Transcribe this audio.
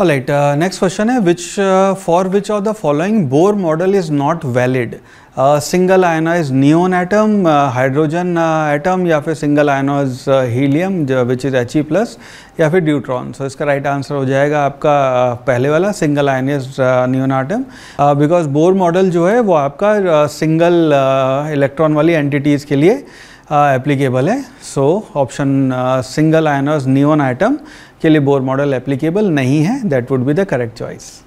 All right, uh, next question है which uh, for which of the following Bohr model is not valid? Uh, single ionized neon atom, uh, hydrogen uh, atom या फिर single ionized uh, helium which is He plus या फिर deuteron. So इसका right answer हो जाएगा आपका uh, पहले वाला single ionized uh, neon atom uh, because Bohr model जो है वो आपका uh, single uh, electron वाली entities के लिए uh, एप्लीकेबल है so option single owners neon item के लिए बोर मॉडल एप्लीकेबल नहीं है that would be the correct choice